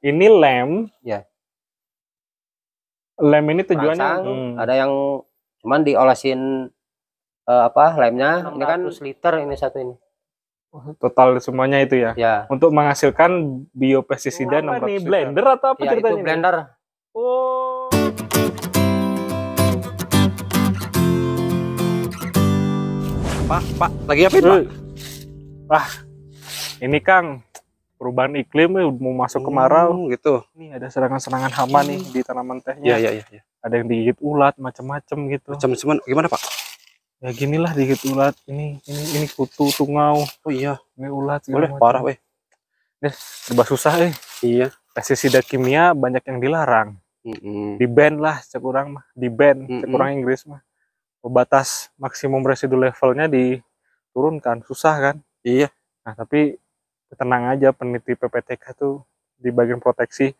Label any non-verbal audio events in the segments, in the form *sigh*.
Ini lem. Ya. Lem ini tujuannya Ransang, hmm. ada yang cuman diolesin uh, apa lemnya? Ini kan liter ini satu ini. Total semuanya itu ya. ya. Untuk menghasilkan biopestisida nah, 600 nih, blender atau apa ya, Itu blender. Oh. Pak, Pak, lagi apa, Pak? Wah, ini Kang, perubahan iklim ya mau masuk kemarau hmm, gitu. Nih ada serangan-serangan hama nih hmm. di tanaman tehnya. Iya, iya, iya, iya. Ada yang digigit ulat macam-macam gitu. Macam-macam gimana, Pak? Ya gini lah digigit ulat. Ini ini ini kutu tungau. Oh iya, ini ulat. Boleh parah, weh. Nih serba susah, eh. Iya. Pestisida kimia banyak yang dilarang. Mm -hmm. Di band lah sekurang mah, di band mm -hmm. sekurang Inggris mah. Batas maksimum residu levelnya diturunkan, susah kan? Iya. Nah, tapi tenang aja peneliti PPTK tuh di bagian proteksi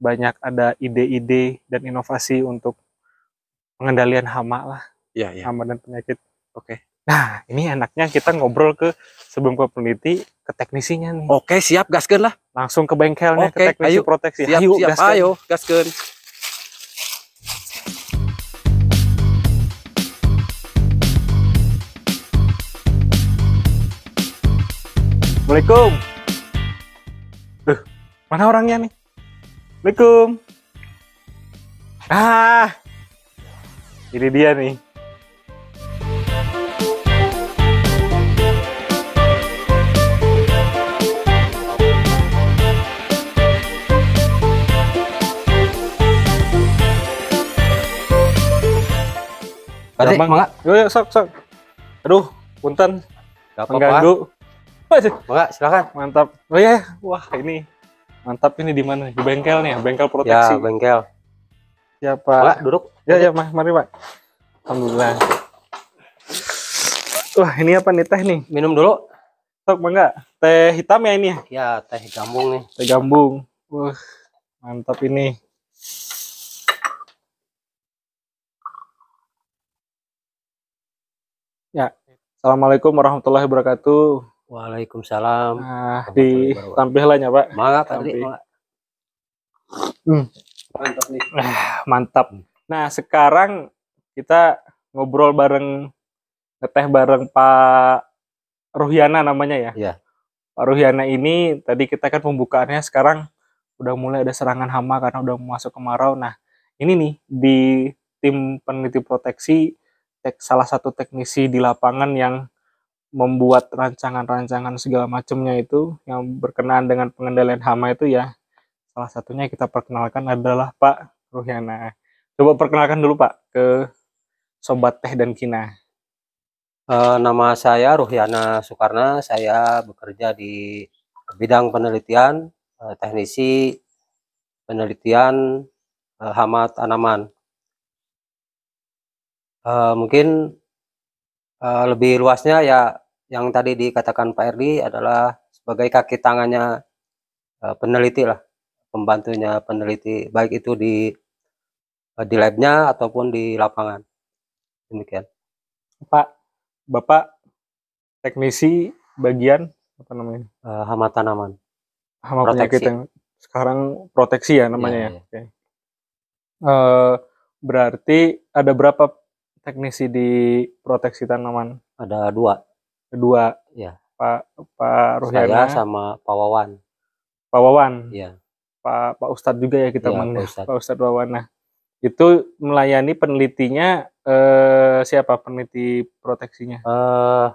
banyak ada ide-ide dan inovasi untuk pengendalian hama lah. Ya, ya. Hama dan penyakit. Oke. Nah, ini enaknya kita ngobrol ke sebelum ke peneliti ke teknisinya nih. Oke, siap gasken lah. Langsung ke bengkelnya Oke, ke teknisi ayo. proteksi. Siap, ayo, siap, ayo gasken Assalamualaikum. Mana orangnya nih? Assalamualaikum. Ah, ini dia nih. Berarti mangga. Yo yo sok sok. Aduh, punten. Gak apa-apa. Mengganggu. Mangga, silakan. Mantap. Oh ya, yeah. wah ini Mantap ini di mana? Di bengkel nih, bengkel proteksi. Ya, bengkel. Ya, ya Pak. duduk. Ya, ya, Mas, mari, Pak. Alhamdulillah. Wah, ini apa nih teh nih? Minum dulu. Sok, mangga. Teh hitam ya ini ya? ya, teh gambung nih. Teh gambung. Wah, mantap ini. Ya, Assalamualaikum warahmatullahi wabarakatuh. Waalaikumsalam. Nah, di tampilannya Pak. Mangga tadi. Hmm. Mantap nih. Ah, mantap. Nah, sekarang kita ngobrol bareng ngeteh bareng Pak Ruhiana namanya ya. Iya. Pak Ruhiana ini tadi kita kan pembukaannya sekarang udah mulai ada serangan hama karena udah masuk kemarau. Nah, ini nih di tim peneliti proteksi salah satu teknisi di lapangan yang membuat rancangan-rancangan segala macamnya itu yang berkenaan dengan pengendalian hama itu ya salah satunya kita perkenalkan adalah Pak Ruhyana. Coba perkenalkan dulu Pak ke Sobat Teh dan Kina. E, nama saya Ruhyana Soekarna, saya bekerja di bidang penelitian, e, teknisi penelitian e, hama tanaman. E, mungkin Eh, lebih luasnya ya yang tadi dikatakan Pak Erdi adalah sebagai kaki tangannya uh, peneliti lah pembantunya peneliti baik itu di uh, di labnya ataupun di lapangan demikian Pak Bapak teknisi bagian apa namanya uh, hama tanaman hama proteksi. yang sekarang proteksi ya namanya yeah, ya yeah. Okay. Uh, berarti ada berapa teknisi di proteksi tanaman? Ada dua. Dua. Ya. Pak Pak Ruhyana. sama Pak Wawan. Pak Wawan. ya Pak Pak Ustadz juga ya kita ya, Pak Ustadz. Pak Ustadz Wawan. Nah, itu melayani penelitinya eh, siapa peneliti proteksinya? Eh,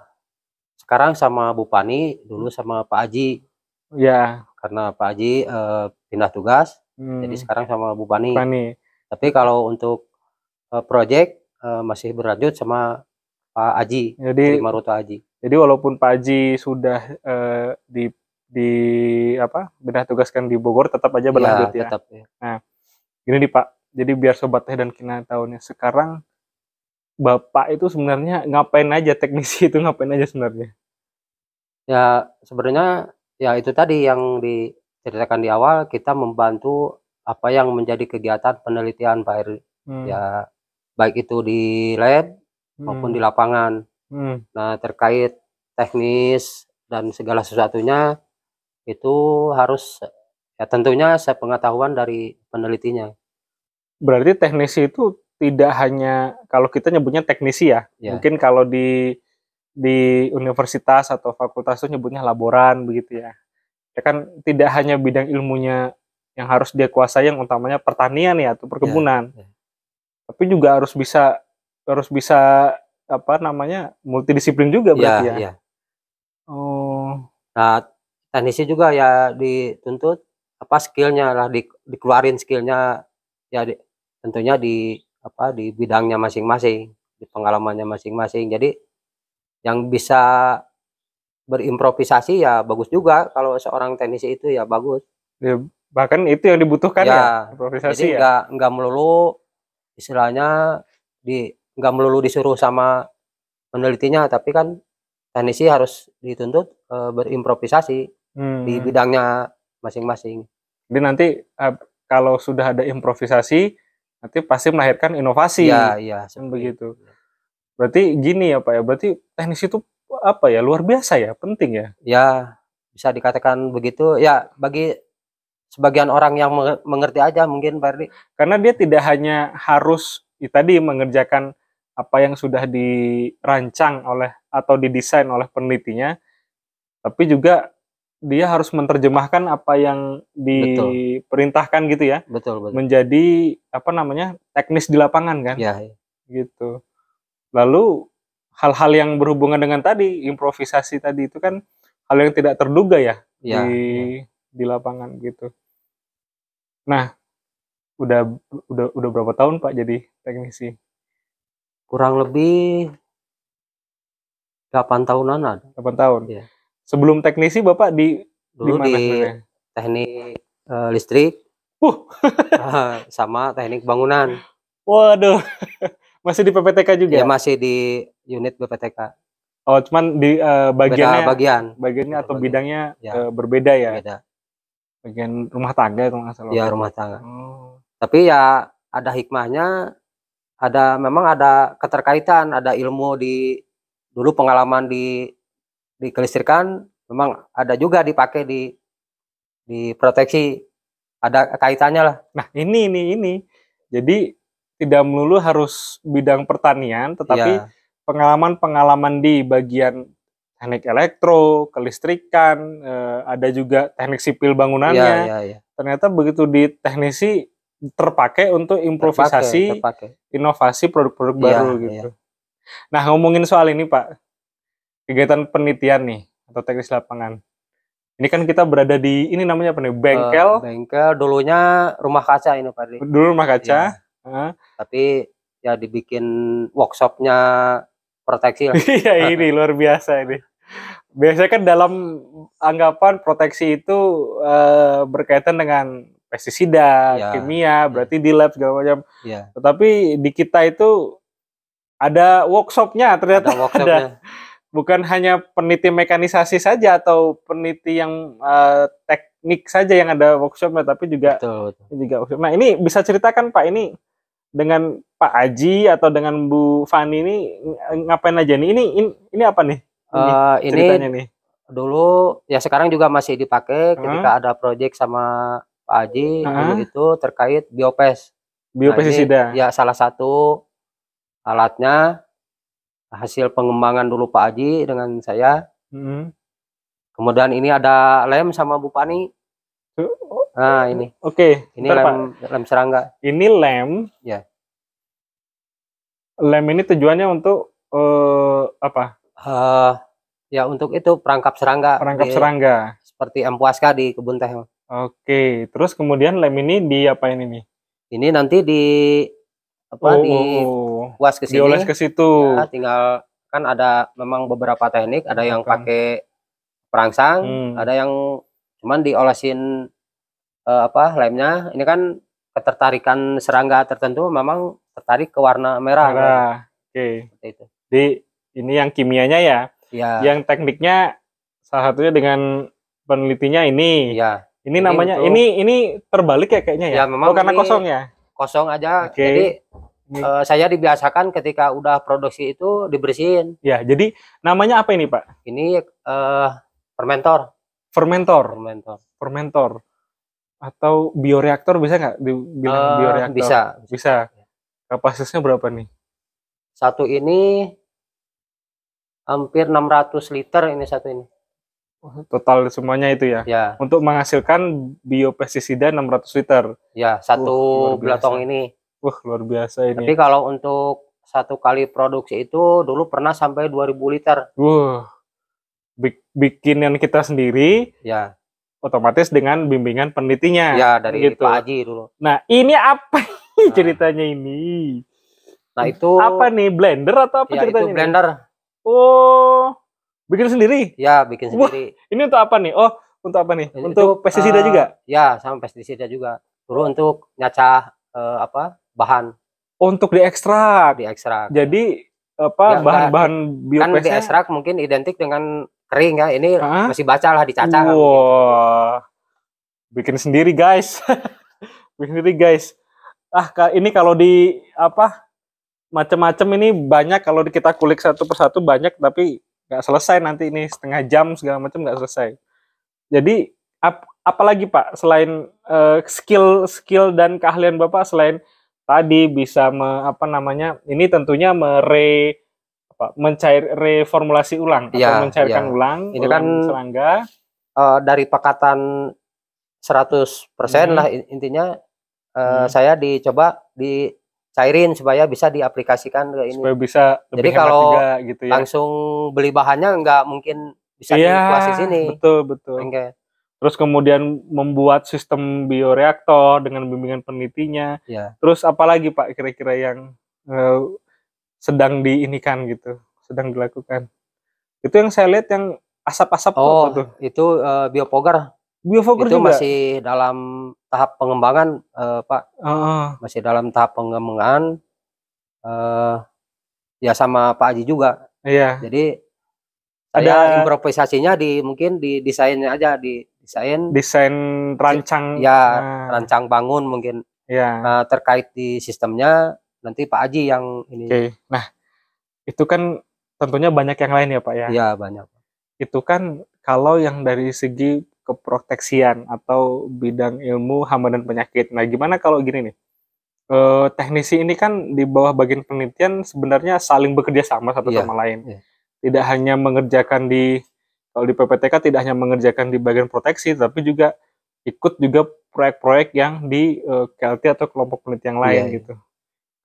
sekarang sama Bu Pani, dulu sama Pak Aji. Ya. Karena Pak Aji eh, pindah tugas, hmm. jadi sekarang sama Bu Pani. Tapi kalau untuk eh, proyek Eh, masih berlanjut sama Pak Aji jadi Maruto Aji jadi walaupun Pak Aji sudah uh, di di apa benar tugaskan di Bogor tetap aja iya, berlanjut ya, Tetap, ya. nah ini nih Pak jadi biar sobat teh dan kina tahunnya sekarang bapak itu sebenarnya ngapain aja teknisi itu ngapain aja sebenarnya ya sebenarnya ya itu tadi yang diceritakan di awal kita membantu apa yang menjadi kegiatan penelitian Pak Heri. Hmm. Ya baik itu di lab hmm. maupun di hmm. lapangan. Hmm. Nah, terkait teknis dan segala sesuatunya itu harus ya tentunya saya pengetahuan dari penelitinya. Berarti teknisi itu tidak hanya kalau kita nyebutnya teknisi ya. ya. Mungkin kalau di di universitas atau fakultas itu nyebutnya laboran begitu ya. Ya kan tidak hanya bidang ilmunya yang harus dia kuasai yang utamanya pertanian ya atau perkebunan. Ya, ya tapi juga harus bisa harus bisa apa namanya multidisiplin juga iya, berarti ya, ya. ya. Oh. Nah teknisi juga ya dituntut apa skillnya lah di, dikeluarin skillnya ya di, tentunya di apa di bidangnya masing-masing di pengalamannya masing-masing jadi yang bisa berimprovisasi ya bagus juga kalau seorang teknisi itu ya bagus ya, bahkan itu yang dibutuhkan ya, ya improvisasi jadi ya nggak nggak melulu istilahnya di nggak melulu disuruh sama penelitinya tapi kan teknisi harus dituntut e, berimprovisasi hmm. di bidangnya masing-masing. Jadi nanti e, kalau sudah ada improvisasi nanti pasti melahirkan inovasi. ya iya, iya kan begitu. Iya. Berarti gini ya Pak ya, berarti teknisi itu apa ya luar biasa ya, penting ya. Ya, bisa dikatakan begitu. Ya, bagi sebagian orang yang mengerti aja mungkin Erdi. karena dia tidak hanya harus ya, tadi mengerjakan apa yang sudah dirancang oleh atau didesain oleh penelitinya tapi juga dia harus menerjemahkan apa yang diperintahkan betul. gitu ya betul, betul menjadi apa namanya teknis di lapangan kan ya, ya. gitu lalu hal-hal yang berhubungan dengan tadi improvisasi tadi itu kan hal yang tidak terduga ya, ya di ya. di lapangan gitu Nah, udah udah udah berapa tahun Pak jadi teknisi? Kurang lebih 8 tahunan ada. 8 tahun. Iya. Sebelum teknisi Bapak di Dulu di, mana di teknik uh, listrik. Uh. *laughs* sama teknik bangunan. Waduh. *laughs* Masih di PPTK juga? Ya, masih di unit PPTK. Oh, cuman di uh, bagiannya bagian. bagiannya atau bagian. bidangnya ya. Uh, berbeda ya. Berbeda bagian rumah tangga itu masalah ya rumah tangga hmm. tapi ya ada hikmahnya ada memang ada keterkaitan ada ilmu di dulu pengalaman di di kelistrikan memang ada juga dipakai di di proteksi ada kaitannya lah nah ini ini ini jadi tidak melulu harus bidang pertanian tetapi ya pengalaman-pengalaman di bagian teknik elektro, kelistrikan, eh, ada juga teknik sipil bangunannya. Ya, ya, ya. Ternyata begitu di teknisi terpakai untuk improvisasi, terpakai, terpakai. inovasi produk-produk ya, baru ya. gitu. Ya. Nah ngomongin soal ini Pak, kegiatan penelitian nih atau teknis lapangan. Ini kan kita berada di ini namanya apa nih? Eh, bengkel. Uh, bengkel dulunya rumah kaca ini Pak. Dulu rumah kaca. Ya. Uh. Tapi ya dibikin workshopnya proteksi *laughs* Iya ini *laughs* luar biasa ini biasanya kan dalam anggapan proteksi itu uh, berkaitan dengan pestisida, ya. kimia, ya. berarti di lab segala macam. Ya. Tetapi di kita itu ada workshopnya ternyata. Ada Ada. Bukan hanya peneliti mekanisasi saja atau peneliti yang uh, teknik saja yang ada workshopnya, tapi juga betul, betul. juga workshop. Nah ini bisa ceritakan Pak ini dengan Pak Aji atau dengan Bu Fani ini ngapain aja nih? Ini ini, ini apa nih? uh, ini nih. dulu ya sekarang juga masih dipakai hmm. ketika ada proyek sama Pak Haji hmm. dulu itu terkait biopes. biopesisida Nah, ya salah satu alatnya hasil pengembangan dulu Pak Haji dengan saya. hmm. Kemudian ini ada lem sama Bu Pani. Oh. Nah, ini. Oke. Okay, ini lem lem serangga. Ini lem. Ya. Lem ini tujuannya untuk uh, apa? uh, ya untuk itu perangkap serangga perangkap di, serangga seperti ampuaska di kebun teh oke terus kemudian lem ini di apa ini nih ini nanti di apa oh, di puas oh, oh. ke sini dioles ke situ ya, tinggal kan ada memang beberapa teknik ada yang pakai perangsang hmm. ada yang cuman diolesin uh, apa lemnya ini kan ketertarikan serangga tertentu memang tertarik ke warna merah, merah. Kan? oke okay. itu di ini yang kimianya ya. ya. Yang tekniknya salah satunya dengan penelitinya ini. Ya. Ini, ini namanya untuk, ini ini terbalik ya kayaknya ya. ya memang oh, karena kosong ya. Kosong aja. Okay. Jadi uh, saya dibiasakan ketika udah produksi itu dibersihin. Ya, jadi namanya apa ini, Pak? Ini uh, fermentor. Fermentor. Fermentor. Fermentor. Atau bioreaktor bisa nggak dibilang uh, bioreaktor? Bisa. Bisa. Kapasitasnya berapa nih? Satu ini hampir 600 liter ini satu ini. Total semuanya itu ya. Ya. Untuk menghasilkan biopestisida 600 liter. Ya, satu uh, belatong ini. Wah, luar biasa ini. Tapi kalau untuk satu kali produksi itu dulu pernah sampai 2000 liter. Wah. Bikin bikinan kita sendiri. Ya. Otomatis dengan bimbingan penelitinya. Ya, dari gitu. Pak Haji dulu. Nah, ini apa nah. ceritanya ini? Nah, itu apa nih blender atau apa ya, ceritanya? Itu blender. Oh, bikin sendiri? Ya, bikin Wah, sendiri. Ini untuk apa nih? Oh, untuk apa nih? untuk pestisida uh, juga? Ya, sama pestisida juga. Dulu untuk nyacah uh, apa? bahan. untuk diekstrak. Diekstrak. Jadi apa bahan-bahan ya, kan biopesnya? Kan diekstrak mungkin identik dengan kering ya. Ini Hah? masih baca lah dicacah. Wah. Wow. Bikin sendiri, guys. *laughs* bikin sendiri, guys. Ah, ini kalau di apa? macam-macam ini banyak kalau kita kulik satu persatu banyak tapi nggak selesai nanti ini setengah jam segala macam nggak selesai. Jadi ap, apalagi Pak selain uh, skill skill dan keahlian Bapak selain tadi bisa me, apa namanya ini tentunya mere apa mencair reformulasi ulang ya, atau iya, mencairkan ya. ulang ini kan, ulang kan serangga uh, dari pakatan 100% hmm. lah intinya uh, hmm. saya dicoba di cairin supaya bisa diaplikasikan ke ini. Supaya bisa lebih Jadi kalau juga, gitu ya. langsung beli bahannya nggak mungkin bisa iya, di sini. Betul betul. Okay. Terus kemudian membuat sistem bioreaktor dengan bimbingan penelitinya. Iya. Terus apalagi Pak kira-kira yang uh, sedang diinikan gitu, sedang dilakukan. Itu yang saya lihat yang asap-asap oh, apa Oh, Itu uh, biopogar itu juga? masih dalam tahap pengembangan uh, pak uh. masih dalam tahap pengembangan uh, ya sama pak Aji juga iya jadi ada improvisasinya di mungkin di desainnya aja di desain desain rancang ya nah. rancang bangun mungkin ya nah, terkait di sistemnya nanti Pak Aji yang ini okay. nah itu kan tentunya banyak yang lain ya Pak ya iya banyak itu kan kalau yang dari segi keproteksian atau bidang ilmu hama dan penyakit. Nah, gimana kalau gini nih? E, teknisi ini kan di bawah bagian penelitian sebenarnya saling bekerja sama satu yeah. sama lain. Yeah. Tidak hanya mengerjakan di kalau di PPTK tidak hanya mengerjakan di bagian proteksi, tapi juga ikut juga proyek-proyek yang di e, eh, KLT atau kelompok penelitian lain yeah. Iya. gitu.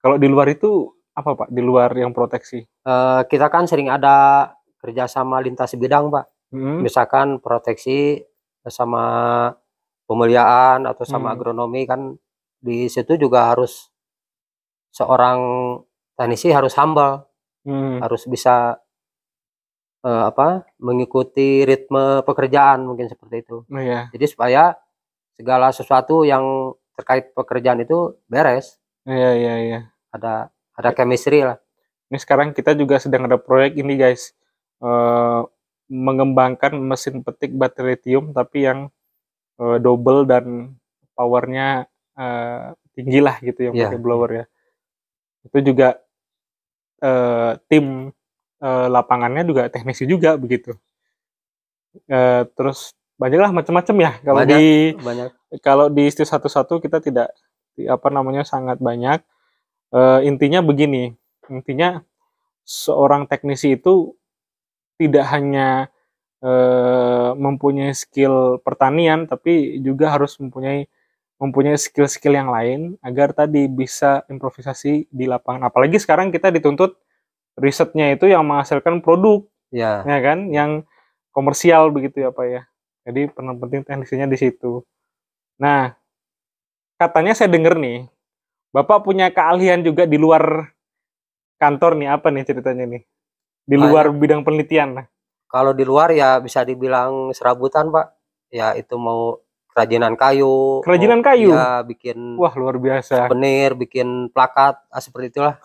Kalau di luar itu apa Pak? Di luar yang proteksi? Uh, kita kan sering ada kerjasama lintas bidang Pak. Hmm. Misalkan proteksi sama pemuliaan atau sama hmm. agronomi kan di situ juga harus seorang teknisi harus humble hmm. harus bisa uh, apa mengikuti ritme pekerjaan mungkin seperti itu oh, yeah. jadi supaya segala sesuatu yang terkait pekerjaan itu beres iya iya iya ada ada chemistry lah ini sekarang kita juga sedang ada proyek ini guys uh, mengembangkan mesin petik baterai lithium tapi yang uh, double dan powernya uh, eh, tinggi lah gitu yang yeah. pakai blower ya itu juga uh, tim uh, lapangannya juga teknisi juga begitu uh, terus banyaklah macam-macam ya kalau banyak, di banyak. kalau di istri satu-satu kita tidak di, apa namanya sangat banyak uh, intinya begini intinya seorang teknisi itu tidak hanya eh, mempunyai skill pertanian tapi juga harus mempunyai mempunyai skill-skill yang lain agar tadi bisa improvisasi di lapangan. Apalagi sekarang kita dituntut risetnya itu yang menghasilkan produk, ya, ya kan, yang komersial begitu ya pak ya. Jadi penting penting teknisnya di situ. Nah, katanya saya dengar nih, bapak punya keahlian juga di luar kantor nih apa nih ceritanya nih? di nah, luar Ay, iya. bidang penelitian nah. kalau di luar ya bisa dibilang serabutan pak ya itu mau kerajinan kayu kerajinan kayu ya bikin wah luar biasa benar bikin plakat ah, seperti itulah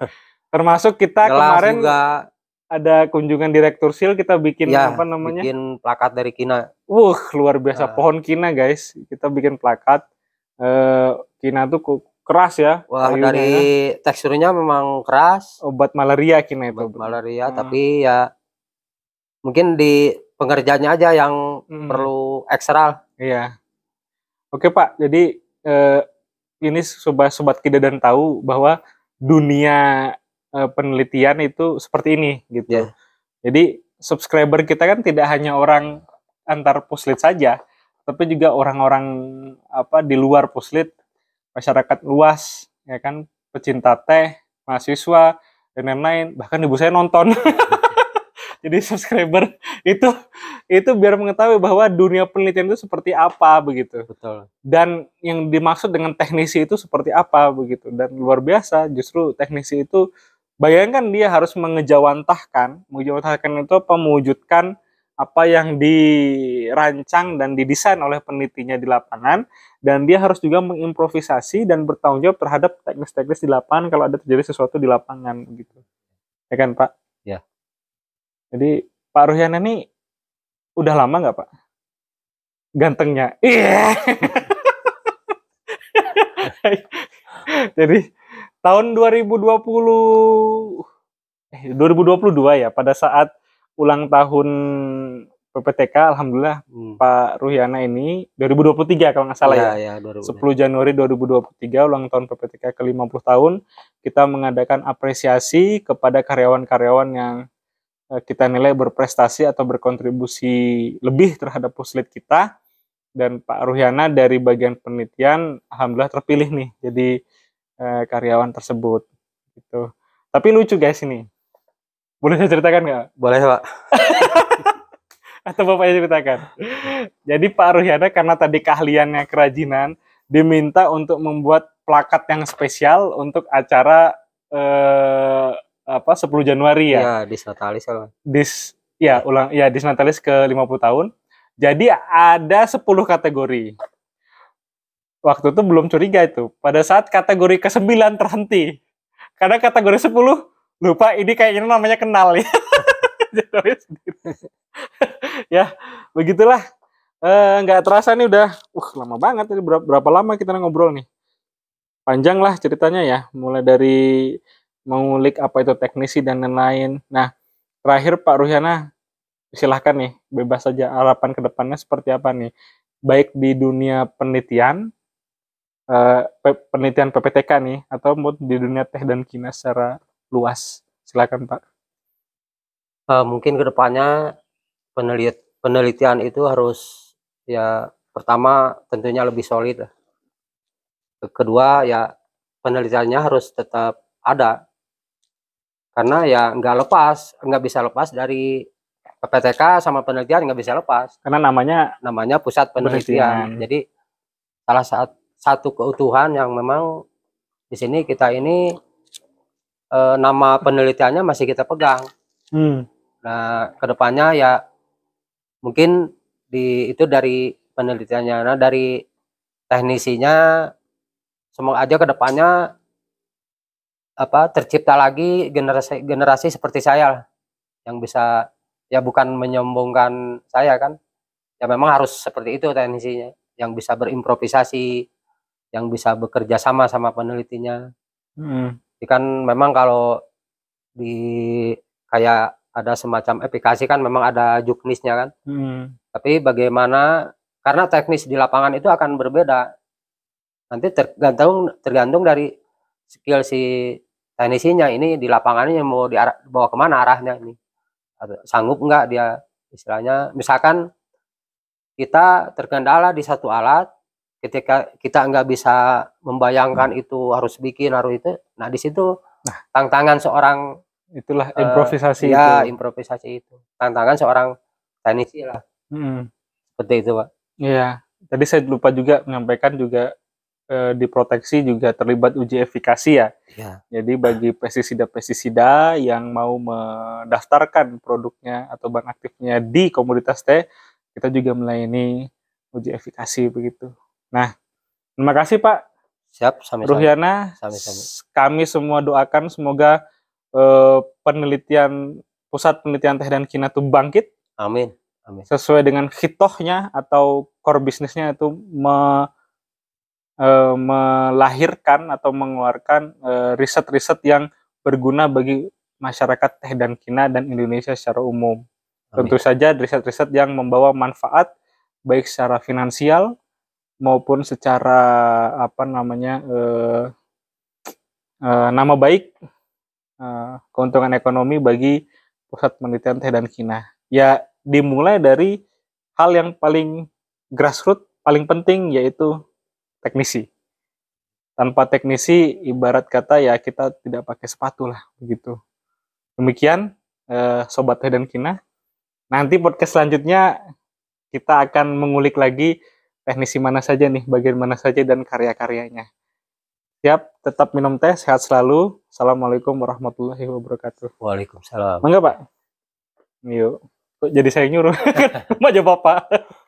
*laughs* termasuk kita Gelas kemarin juga ada kunjungan direktur sil kita bikin ya, apa namanya bikin plakat dari kina wah luar biasa uh, pohon kina guys kita bikin plakat uh, kina tuh keras ya wah kayunya. dari ya. teksturnya memang keras obat malaria kini itu obat malaria hmm. tapi ya mungkin di pengerjaannya aja yang hmm. perlu ekstra iya oke pak jadi eh, ini sobat sobat kita dan tahu bahwa dunia eh, penelitian itu seperti ini gitu yeah. jadi subscriber kita kan tidak hanya orang antar puslit saja tapi juga orang-orang apa di luar puslit masyarakat luas ya kan pecinta teh mahasiswa dan lain-lain bahkan ibu saya nonton *laughs* jadi subscriber itu itu biar mengetahui bahwa dunia penelitian itu seperti apa begitu betul dan yang dimaksud dengan teknisi itu seperti apa begitu dan luar biasa justru teknisi itu bayangkan dia harus mengejawantahkan mengejawantahkan itu pemujudkan apa yang dirancang dan didesain oleh penelitinya di lapangan dan dia harus juga mengimprovisasi dan bertanggung jawab terhadap teknis-teknis di lapangan kalau ada terjadi sesuatu di lapangan gitu. Ya kan, Pak? Ya. Jadi Pak Ruhyana ini udah lama nggak, Pak? Gantengnya. Iya. Yeah. *laughs* Jadi tahun 2020 eh 2022 ya pada saat ulang tahun PPTK alhamdulillah hmm. Pak Ruhiana ini 2023 kalau nggak salah iya, ya, ya. ya 10 Januari 2023 ulang tahun PPTK ke-50 tahun kita mengadakan apresiasi kepada karyawan-karyawan yang eh, kita nilai berprestasi atau berkontribusi lebih terhadap puslit kita dan Pak Ruhiana dari bagian penelitian alhamdulillah terpilih nih jadi eh, karyawan tersebut gitu. Tapi lucu guys ini boleh saya ceritakan nggak? Boleh, Pak. *laughs* Atau Bapaknya ceritakan. Jadi Pak Ruhyana karena tadi keahliannya kerajinan, diminta untuk membuat plakat yang spesial untuk acara eh, apa 10 Januari ya. Ya, Disnatalis kalau. Dis ya ulang ya Disnatalis ke 50 tahun. Jadi ada 10 kategori. Waktu itu belum curiga itu. Pada saat kategori ke-9 terhenti. Karena kategori 10 lupa ini kayaknya namanya kenal ya. *laughs* *laughs* ya, begitulah. Eh, nggak e, terasa nih udah, uh lama banget. Ini berapa, berapa lama kita ngobrol nih? Panjang lah ceritanya ya. Mulai dari mengulik apa itu teknisi dan lain-lain. Nah, terakhir Pak Ruhyana, silahkan nih, bebas saja harapan kedepannya seperti apa nih? Baik di dunia penelitian, eh, penelitian PPTK nih, atau di dunia teh dan kina secara luas. Silakan Pak. Uh, mungkin kedepannya penelit penelitian itu harus ya pertama tentunya lebih solid. Kedua ya penelitiannya harus tetap ada karena ya nggak lepas nggak bisa lepas dari PPTK sama penelitian nggak bisa lepas karena namanya namanya pusat penelitian, penelitian. jadi salah satu satu keutuhan yang memang di sini kita ini eh, nama penelitiannya masih kita pegang. Hmm. Nah, kedepannya ya mungkin di itu dari penelitiannya, nah dari teknisinya, semoga aja kedepannya apa tercipta lagi generasi generasi seperti saya lah, yang bisa ya bukan menyombongkan saya kan, ya memang harus seperti itu teknisinya, yang bisa berimprovisasi, yang bisa bekerja sama sama penelitinya. Hmm kan memang kalau di kayak ada semacam aplikasi kan memang ada juknisnya kan. Hmm. Tapi bagaimana karena teknis di lapangan itu akan berbeda. Nanti tergantung tergantung dari skill si teknisinya ini di lapangannya mau diarah bawa kemana arahnya ini. Sanggup nggak dia istilahnya misalkan kita terkendala di satu alat ketika kita nggak bisa membayangkan hmm. itu harus bikin harus itu nah di situ nah. tantangan seorang itulah eh, improvisasi ya itu. improvisasi itu tantangan seorang teknisi lah hmm. seperti itu pak iya tadi saya lupa juga menyampaikan juga eh, diproteksi juga terlibat uji efikasi ya. ya. Jadi bagi pestisida-pestisida yang mau mendaftarkan produknya atau bahan aktifnya di komunitas teh, kita juga melayani uji efikasi begitu. Nah, terima kasih Pak. Siap, sami, -sami. Ruhyana. Sami, sami. Kami semua doakan semoga eh, penelitian pusat penelitian teh dan kina itu bangkit. Amin. Amin. Sesuai dengan hitohnya atau core bisnisnya itu me, eh, melahirkan atau mengeluarkan eh, riset-riset yang berguna bagi masyarakat teh dan kina dan Indonesia secara umum. Amin. Tentu saja riset-riset yang membawa manfaat baik secara finansial maupun secara apa namanya uh, uh, nama baik uh, keuntungan ekonomi bagi pusat penelitian teh dan kina. Ya dimulai dari hal yang paling grassroots paling penting yaitu teknisi. Tanpa teknisi ibarat kata ya kita tidak pakai sepatu lah begitu. Demikian uh, sobat teh dan kina. Nanti podcast selanjutnya kita akan mengulik lagi teknisi mana saja nih, bagian mana saja dan karya-karyanya. Siap, tetap minum teh, sehat selalu. Assalamualaikum warahmatullahi wabarakatuh. Waalaikumsalam. Enggak, Pak? Yuk. jadi saya nyuruh? *laughs* Maju Bapak.